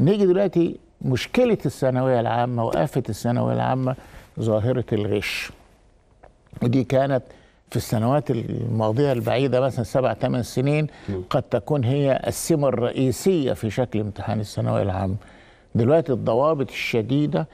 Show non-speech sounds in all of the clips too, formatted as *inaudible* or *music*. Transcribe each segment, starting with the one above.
نيجي دلوقتي مشكله الثانويه العامه وقفة الثانويه العامه ظاهره الغش ودي كانت في السنوات الماضيه البعيده مثلا سبع ثمان سنين قد تكون هي السمه الرئيسيه في شكل امتحان الثانويه العامه دلوقتي الضوابط الشديده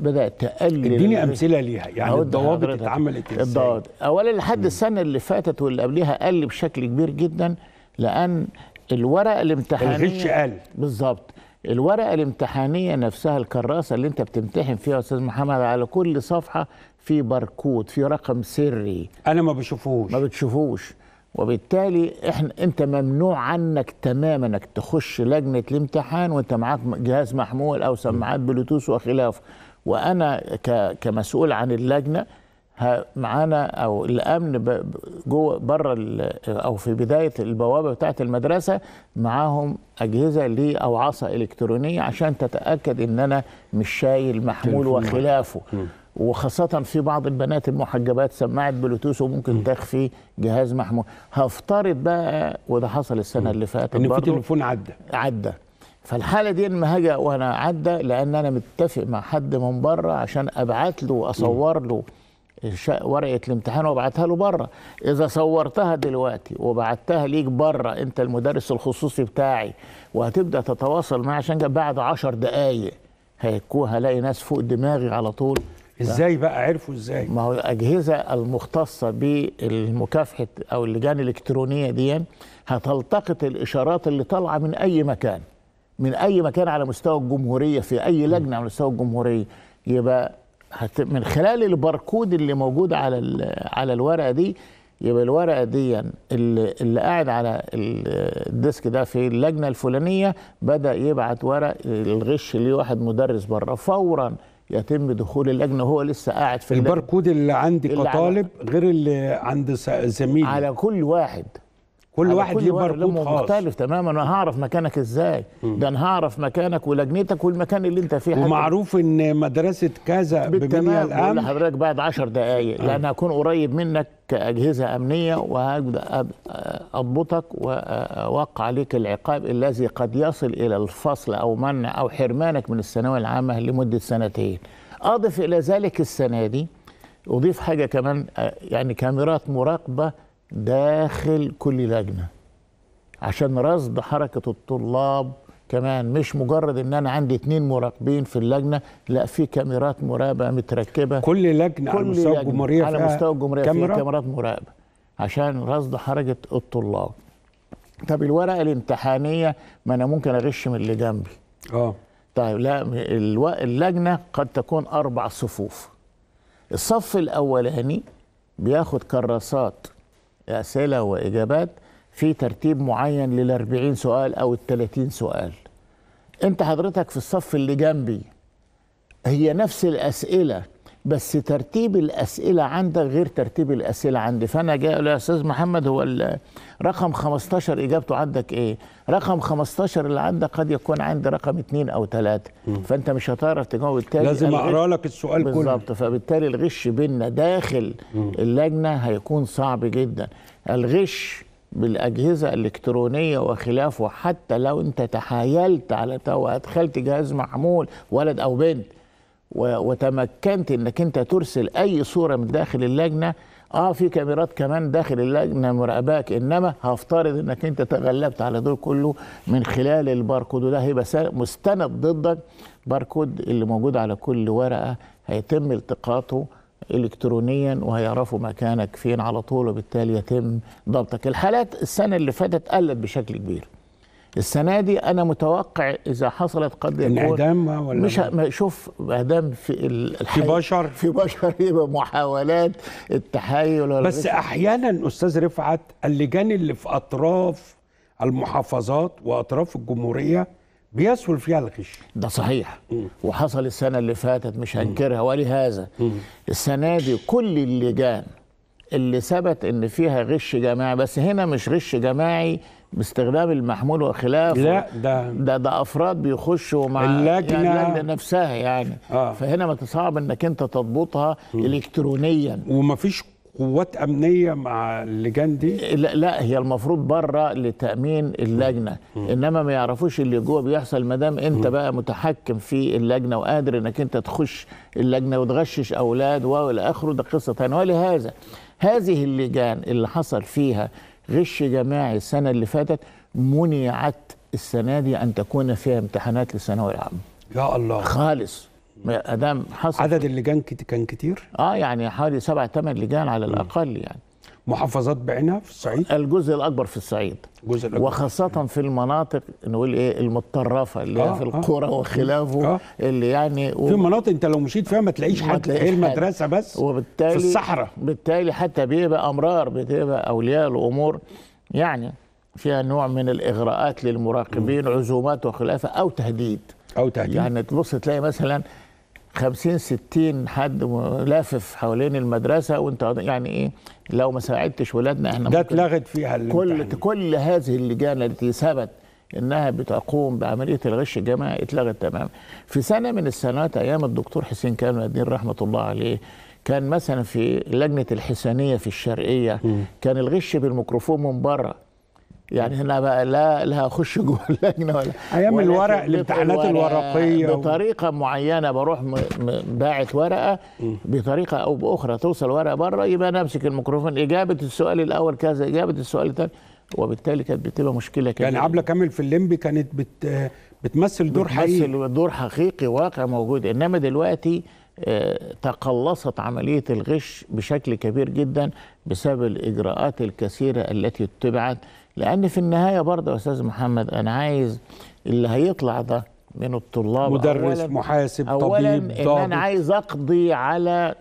بدات تقلل اديني امثله ليها يعني الضوابط اتعملت ازاي الضوابط اولا لحد السنه اللي فاتت واللي قبلها قل بشكل كبير جدا لان الورق الامتحاني الغش قل بالظبط الورقه الامتحانيه نفسها الكراسه اللي انت بتمتحن فيها يا استاذ محمد على كل صفحه في باركود في رقم سري انا ما بشوفوش ما بتشوفوش وبالتالي احنا انت ممنوع عنك تماما انك تخش لجنه الامتحان وانت معاك جهاز محمول او سماعات بلوتوث وخلافه وانا كمسؤول عن اللجنه معانا او الامن جوه بره او في بدايه البوابه بتاعه المدرسه معاهم اجهزه لي او عصا الكترونيه عشان تتاكد ان انا مش شايل محمول وخلافه وخاصة في بعض البنات المحجبات سماعة بلوتوث وممكن تخفي جهاز محمول هفترض بقى وده حصل السنة اللي فاتت ان في تليفون عدى عدى فالحاله دي لما هاجي وانا عدى لان انا متفق مع حد من بره عشان ابعت له واصور له ورقه الامتحان وابعتها له بره اذا صورتها دلوقتي وبعتها ليك بره انت المدرس الخصوصي بتاعي وهتبدا تتواصل معي عشان بعد عشر دقائق هيكون هلاقي ناس فوق دماغي على طول ازاي بقى عرفوا ازاي ما هو الاجهزه المختصه بالمكافحه او اللجان الالكترونيه دي هتلتقط الاشارات اللي طالعه من اي مكان من اي مكان على مستوى الجمهوريه في اي لجنه على مستوى الجمهوريه يبقى هت من خلال الباركود اللي موجود على على الورقه دي يبقى الورقه دي اللي, اللي قاعد على الديسك ده في اللجنه الفلانيه بدا يبعت ورق الغش ليه واحد مدرس بره فورا يتم دخول اللجنه وهو لسه قاعد في الباركود اللي عندي كطالب غير اللي عند زميلي على كل واحد كل واحد ليه باركود خاص مختلف تماما انا هعرف مكانك ازاي ده انا هعرف مكانك ولجنتك والمكان اللي انت فيه ومعروف ان مدرسه كذا بجميع الامن لحضرتك بعد 10 دقائق آه. لان هكون قريب منك كاجهزه امنيه وهبدا اضبطك واوقع عليك العقاب الذي قد يصل الى الفصل او منع او حرمانك من الثانويه العامه لمده سنتين اضف الى ذلك السنه دي اضيف حاجه كمان آه، يعني كاميرات مراقبه داخل كل لجنه عشان رصد حركه الطلاب كمان مش مجرد ان انا عندي اتنين مراقبين في اللجنه لا في كاميرات مراقبه متركبه كل لجنه كل على مستوى الجمهوريه على مستوى الجمهوريه كاميرا؟ في كاميرات مراقبه عشان رصد حركه الطلاب طب الورقه الامتحانيه ما انا ممكن اغش من اللي جنبي اه طيب لا اللجنه قد تكون اربع صفوف الصف الاولاني بياخد كراسات أسئلة وإجابات في ترتيب معين للأربعين سؤال أو الثلاثين سؤال أنت حضرتك في الصف اللي جنبي هي نفس الأسئلة بس ترتيب الاسئله عندك غير ترتيب الاسئله عندي فانا جاي اقول يا استاذ محمد هو رقم 15 اجابته عندك ايه رقم 15 اللي عندك قد يكون عندي رقم اثنين او ثلاثه فانت مش هتعرف تجاوب التالي لازم اقرا لك السؤال كله بالظبط فبالتالي الغش بيننا داخل مم. اللجنه هيكون صعب جدا الغش بالاجهزه الالكترونيه وخلافه حتى لو انت تحايلت على تو ادخلت جهاز محمول ولد او بنت وتمكنت انك انت ترسل اي صوره من داخل اللجنه اه في كاميرات كمان داخل اللجنه مراقباك انما هفترض انك انت تغلبت على دول كله من خلال الباركود وده هيبقى مستند ضدك باركود اللي موجود على كل ورقه هيتم التقاطه الكترونيا وهيعرفوا مكانك فين على طول وبالتالي يتم ضبطك الحالات السنه اللي فاتت قلت بشكل كبير السنه دي انا متوقع اذا حصلت قد يكون انعدام ولا مش شوف انعدام في الحي... في بشر في بشر يبقى محاولات التحايل ولا بس احيانا استاذ رفعت اللجان اللي في اطراف المحافظات واطراف الجمهوريه بيسهل فيها الغش ده صحيح وحصل السنه اللي فاتت مش هنكرها ولهذا السنه دي كل اللجان اللي ثبت ان فيها غش جماعي بس هنا مش غش جماعي باستخدام المحمول وخلافه لا ده ده, ده افراد بيخشوا مع اللجنه, يعني اللجنة نفسها يعني آه. فهنا ما تصعب انك انت تضبطها الكترونيا ومفيش قوات امنيه مع اللجان دي لا, لا هي المفروض بره لتامين اللجنه م. انما ما يعرفوش اللي جوه بيحصل ما دام انت م. بقى متحكم في اللجنه وقادر انك انت تخش اللجنه وتغشش اولاد والى اخره ده قصه ثانيه ولهذا هذه اللجان اللي حصل فيها غش جماعي السنه اللي فاتت منعت السنه دي ان تكون فيها امتحانات للثانوية العامة يا الله خالص ادام حصل عدد اللجان كت... كان كتير اه يعني حوالي سبع ثمان لجان على الاقل يعني محافظات بعينها في الصعيد؟ الجزء الاكبر في الصعيد الجزء الأكبر. وخاصه في المناطق نقول ايه المتطرفه اللي آه في آه. القرى آه وخلافه آه اللي يعني و... في مناطق انت لو مشيت فيها ما تلاقيش حد غير هي المدرسه بس وبالتالي في الصحراء بالتالي حتى بيبقى امرار بتبقى اولياء الامور يعني فيها نوع من الاغراءات للمراقبين عزومات وخلافه او تهديد او تهديد يعني تبص تلاقي مثلا 50 60 حد لافف حوالين المدرسه وانت يعني ايه لو ما ساعدتش ولادنا احنا ده اتلغت فيها كل كل هذه اللجان التي ثبت انها بتقوم بعمليه الغش الجماعي اتلغت تماما. في سنه من السنوات ايام الدكتور حسين كامل الدين رحمه الله عليه كان مثلا في لجنه الحسانيه في الشرقيه كان الغش بالميكروفون من بره يعني هنا بقى لا لا اخش جوه *laughs* اللجنه ولا ايام الورق الامتحانات الورقيه بطريقه و... معينه بروح م... م... باعت ورقه بطريقه او باخرى توصل ورقه بره يبقى انا امسك الميكروفون اجابه السؤال الاول كذا اجابه السؤال الثاني وبالتالي كانت بتبقى مشكله كبيره يعني عبله كامل في الليمبي كانت بت بتمثل دور بتمثل حقيقي بتمثل دور حقيقي واقع موجود انما دلوقتي آه، تقلصت عملية الغش بشكل كبير جدا بسبب الإجراءات الكثيرة التي اتبعت لان في النهايه برضه يا استاذ محمد انا عايز اللي هيطلع ده من الطلاب مدرس أولاً محاسب أولاً طبيب إن ضابط انا عايز اقضي على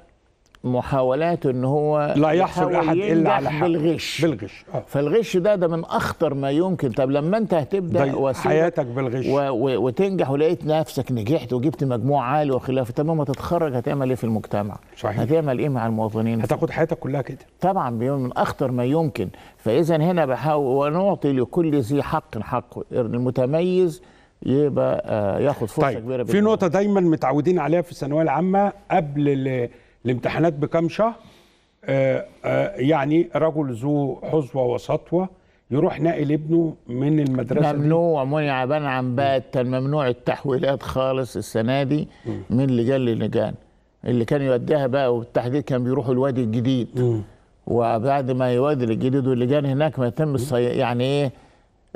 محاولات ان هو لا يحصل احد الا على حق بالغش بالغش آه. فالغش ده ده من اخطر ما يمكن طب لما انت هتبدا حياتك بالغش و و وتنجح ولقيت نفسك نجحت وجبت مجموع عالي وخلافه طب ما تتخرج هتعمل ايه في المجتمع صحيح. هتعمل ايه مع المواطنين هتاخد حياتك كلها كده طبعا من اخطر ما يمكن فاذا هنا بحاول ونعطي لكل ذي حق حقه المتميز يبقى آه، ياخد فرصه طيب. كبيره في نقطه دايما متعودين عليها في الثانويه العامه قبل الامتحانات بكام شهر آه، آه، يعني رجل ذو حظوه وسطوه يروح ناقل ابنه من المدرسه ممنوع منع بنعا باتا ممنوع التحويلات خالص السنه دي من لجان للجان اللي كان يوديها بقى وبالتحديد كان بيروحوا الوادي الجديد وبعد ما يودي الجديد واللجان هناك ما يتم الصي... يعني ايه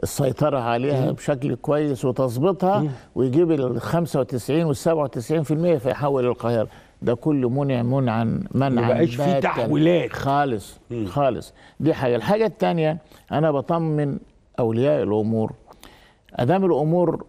السيطرة عليها بشكل كويس وتظبيطها ويجيب ال 95 وال 97% فيحول القاهرة ده كله منع منعا منعا ما بقاش فيه تحويلات خالص م. خالص دي حاجه الحاجه الثانيه انا بطمن اولياء الامور ادام الامور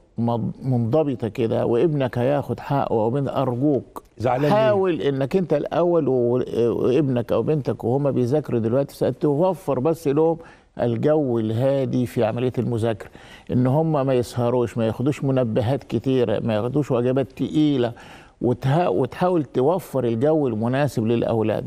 منضبطه كده وابنك هياخد حقه وابن ارجوك حاول ليه؟ انك انت الاول وابنك او بنتك وهما بيذاكروا دلوقتي توفر بس لهم الجو الهادي في عمليه المذاكره ان هم ما يسهروش ما ياخدوش منبهات كتيره ما ياخدوش وجبات تقيله وتحاول توفر الجو المناسب للاولاد